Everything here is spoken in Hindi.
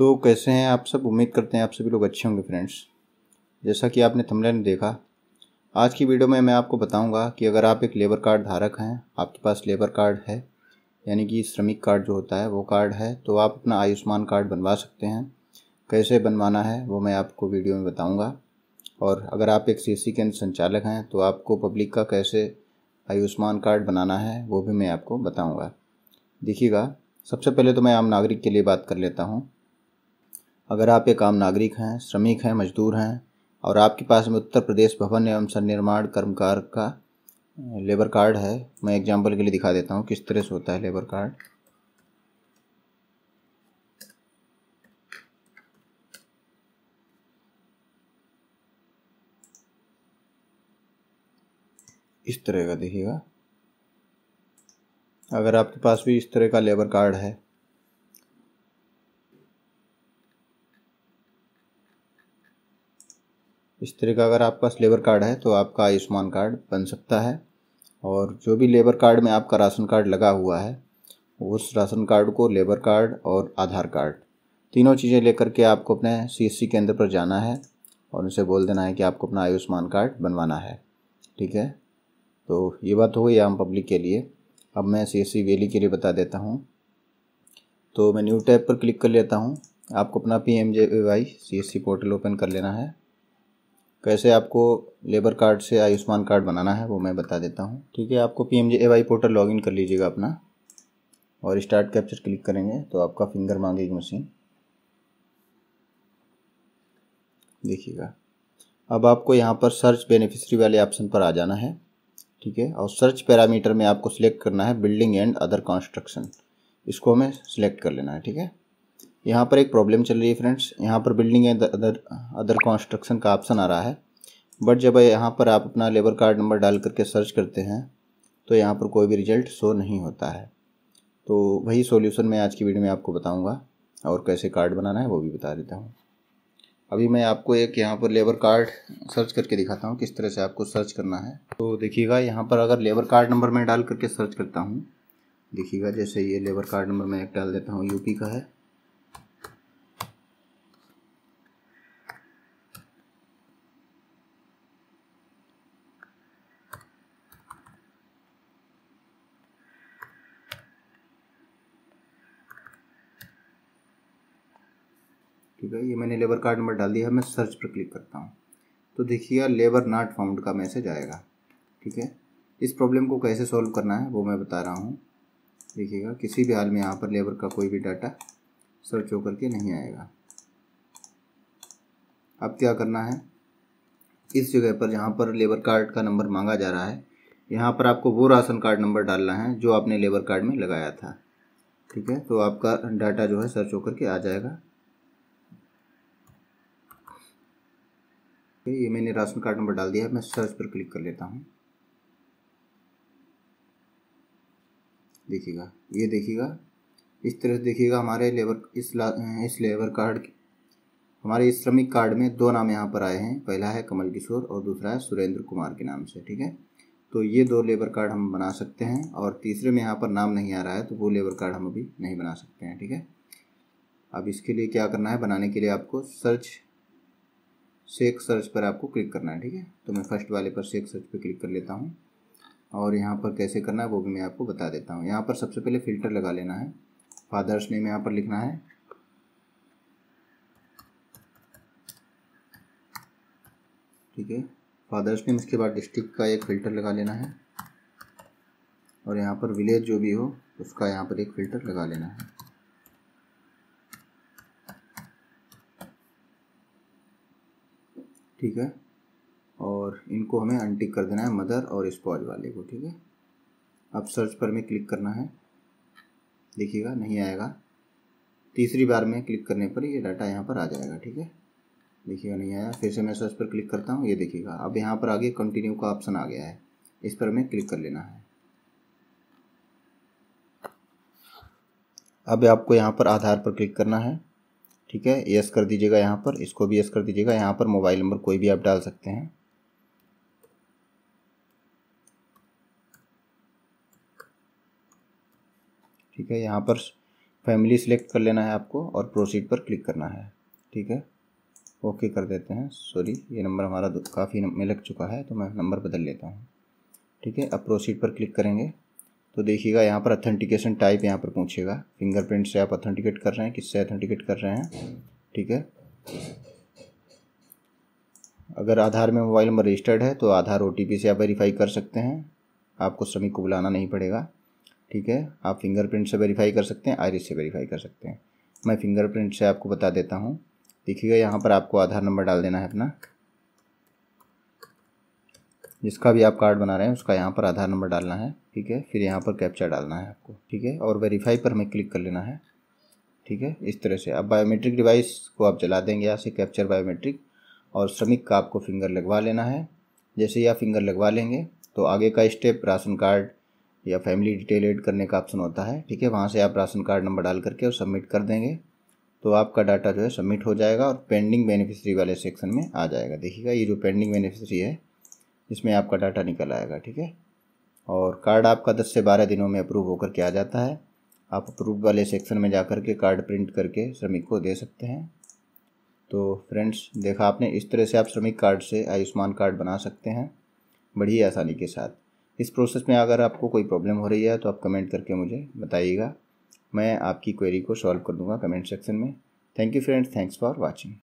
तो कैसे हैं आप सब उम्मीद करते हैं आप सभी लोग अच्छे होंगे फ्रेंड्स जैसा कि आपने थमले में देखा आज की वीडियो में मैं आपको बताऊंगा कि अगर आप एक लेबर कार्ड धारक हैं आपके पास लेबर कार्ड है यानी कि श्रमिक कार्ड जो होता है वो कार्ड है तो आप अपना आयुष्मान कार्ड बनवा सकते हैं कैसे बनवाना है वो मैं आपको वीडियो में बताऊँगा और अगर आप एक सी केंद्र संचालक हैं तो आपको पब्लिक का कैसे आयुष्मान कार्ड बनाना है वो भी मैं आपको बताऊँगा देखिएगा सबसे पहले तो मैं आम नागरिक के लिए बात कर लेता हूँ अगर आप एक आम नागरिक हैं श्रमिक हैं मजदूर हैं और आपके पास में उत्तर प्रदेश भवन एवं सन्निर्माण कर्मकार का लेबर कार्ड है मैं एग्जाम्पल के लिए दिखा देता हूँ किस तरह से होता है लेबर कार्ड इस तरह का देखिएगा अगर आपके पास भी इस तरह का लेबर कार्ड है इस तरह का अगर आपका पास लेबर कार्ड है तो आपका आयुष्मान कार्ड बन सकता है और जो भी लेबर कार्ड में आपका राशन कार्ड लगा हुआ है उस राशन कार्ड को लेबर कार्ड और आधार कार्ड तीनों चीज़ें लेकर के आपको अपने सी केंद्र पर जाना है और उनसे बोल देना है कि आपको अपना आयुष्मान कार्ड बनवाना है ठीक है तो ये बात हो गई आम पब्लिक के लिए अब मैं सी एस वैली के लिए बता देता हूँ तो मैं न्यू टैब पर क्लिक कर लेता हूँ आपको अपना P M J Y C S C portal open कर लेना है कैसे आपको लेबर कार्ड से आयुष्मान कार्ड बनाना है वो मैं बता देता हूँ ठीक है आपको P M J A Y portal login कर लीजिएगा अपना और स्टार्ट कैप्चर क्लिक करेंगे तो आपका फिंगर मांगेगी मशीन देखिएगा अब आपको यहाँ पर सर्च बेनिफिशरी वाले ऑप्शन पर आ जाना है ठीक है और सर्च पैरामीटर में आपको सिलेक्ट करना है बिल्डिंग एंड अदर कंस्ट्रक्शन इसको हमें सिलेक्ट कर लेना है ठीक है यहाँ पर एक प्रॉब्लम चल रही है फ्रेंड्स यहाँ पर बिल्डिंग है अदर अदर कंस्ट्रक्शन का ऑप्शन आ रहा है बट जब यहाँ पर आप अपना लेबर कार्ड नंबर डाल करके सर्च करते हैं तो यहाँ पर कोई भी रिजल्ट शो नहीं होता है तो वही सॉल्यूशन मैं आज की वीडियो में आपको बताऊँगा और कैसे कार्ड बनाना है वो भी बता देता हूँ अभी मैं आपको एक यहाँ पर लेबर कार्ड सर्च करके दिखाता हूँ किस तरह से आपको सर्च करना है तो देखिएगा यहाँ पर अगर लेबर कार्ड नंबर मैं डाल करके सर्च करता हूँ देखिएगा जैसे ये लेबर कार्ड नंबर मैं एक डाल देता हूँ यूपी का है ठीक है ये मैंने लेबर कार्ड नंबर डाल दिया है मैं सर्च पर क्लिक करता हूँ तो देखिएगा लेबर नॉट फाउंड का मैसेज आएगा ठीक है इस प्रॉब्लम को कैसे सॉल्व करना है वो मैं बता रहा हूँ देखिएगा किसी भी हाल में यहाँ पर लेबर का कोई भी डाटा सर्च होकर के नहीं आएगा अब क्या करना है इस जगह पर जहाँ पर लेबर कार्ड का नंबर मांगा जा रहा है यहाँ पर आपको वो राशन कार्ड नंबर डालना है जो आपने लेबर कार्ड में लगाया था ठीक है तो आपका डाटा जो है सर्च होकर के आ जाएगा ओके ये मैंने राशन कार्ड नंबर डाल दिया है मैं सर्च पर क्लिक कर लेता हूँ देखिएगा ये देखिएगा इस तरह से देखिएगा हमारे लेबर इस ला, इस लेबर कार्ड हमारे इस श्रमिक कार्ड में दो नाम यहाँ पर आए हैं पहला है कमल किशोर और दूसरा है सुरेंद्र कुमार के नाम से ठीक है तो ये दो लेबर कार्ड हम बना सकते हैं और तीसरे में यहाँ पर नाम नहीं आ रहा है तो वो लेबर कार्ड हम अभी नहीं बना सकते हैं ठीक है अब इसके लिए क्या करना है बनाने के लिए आपको सर्च सेक सर्च पर आपको क्लिक करना है ठीक है तो मैं फर्स्ट वाले पर सेक सर्च पर क्लिक कर लेता हूँ और यहाँ पर कैसे करना है वो भी मैं आपको बता देता हूँ यहाँ पर सबसे पहले फ़िल्टर लगा लेना है फादर्स नेम यहाँ पर लिखना है ठीक है फादर्स नेम इसके बाद डिस्ट्रिक्ट का एक फ़िल्टर लगा लेना है और यहाँ पर विलेज जो भी हो उसका यहाँ पर एक फ़िल्टर लगा लेना है ठीक है और इनको हमें अनटिक कर देना है मदर और स्पॉज वाले को ठीक है अब सर्च पर में क्लिक करना है देखिएगा नहीं आएगा तीसरी बार में क्लिक करने पर ये डाटा यहाँ पर आ जाएगा ठीक है देखिएगा नहीं आया फिर से मैं सर्च पर क्लिक करता हूँ ये देखिएगा अब यहाँ पर आगे कंटिन्यू का ऑप्शन आ गया है इस पर हमें क्लिक कर लेना है अब आपको यहाँ पर आधार पर क्लिक करना है ठीक है यस कर दीजिएगा यहाँ पर इसको भी यस कर दीजिएगा यहाँ पर मोबाइल नंबर कोई भी आप डाल सकते हैं ठीक है यहाँ पर फैमिली सिलेक्ट कर लेना है आपको और प्रोसीड पर क्लिक करना है ठीक है ओके कर देते हैं सॉरी ये नंबर हमारा काफ़ी में लग चुका है तो मैं नंबर बदल लेता हूँ ठीक है अब प्रोसीड पर क्लिक करेंगे तो देखिएगा यहाँ पर अथेंटिकेशन टाइप यहाँ पर पूछेगा फिंगरप्रिंट से आप अथेंटिकेट कर रहे हैं किससे अथेंटिकेट कर रहे हैं ठीक है अगर आधार में मोबाइल नंबर रजिस्टर्ड है तो आधार ओ से आप वेरीफाई कर सकते हैं आपको श्रमिक को बुलाना नहीं पड़ेगा ठीक है आप फिंगरप्रिंट से वेरीफाई कर सकते हैं आयरिस से वेरीफाई कर सकते हैं मैं फिंगरप्रिंट से आपको बता देता हूँ देखिएगा यहाँ पर आपको आधार नंबर डाल देना है अपना जिसका भी आप कार्ड बना रहे हैं उसका यहाँ पर आधार नंबर डालना है ठीक है फिर यहाँ पर कैप्चा डालना है आपको ठीक है और वेरीफाई पर हमें क्लिक कर लेना है ठीक है इस तरह से आप बायोमेट्रिक डिवाइस को आप चला देंगे यहाँ से कैप्चर बायोमेट्रिक और श्रमिक का आपको फिंगर लगवा लेना है जैसे ही आप फिंगर लगवा लेंगे तो आगे का स्टेप राशन कार्ड या फैमिली डिटेल एड करने का ऑप्शन होता है ठीक है वहाँ से आप राशन कार्ड नंबर डाल करके और सबमिट कर देंगे तो आपका डाटा जो है सबमिट हो जाएगा और पेंडिंग बेनिफिशरी वाले सेक्शन में आ जाएगा देखिएगा ये जो पेंडिंग बेनिफिशरी है इसमें आपका डाटा निकल आएगा ठीक है और कार्ड आपका दस से बारह दिनों में अप्रूव होकर के आ जाता है आप अप्रूव वाले सेक्शन में जा कर के कार्ड प्रिंट करके श्रमिक को दे सकते हैं तो फ्रेंड्स देखा आपने इस तरह से आप श्रमिक कार्ड से आयुष्मान कार्ड बना सकते हैं बड़ी आसानी के साथ इस प्रोसेस में अगर आपको कोई प्रॉब्लम हो रही है तो आप कमेंट करके मुझे बताइएगा मैं आपकी क्वेरी को सॉल्व कर दूंगा कमेंट सेक्शन में thank you friends thanks for watching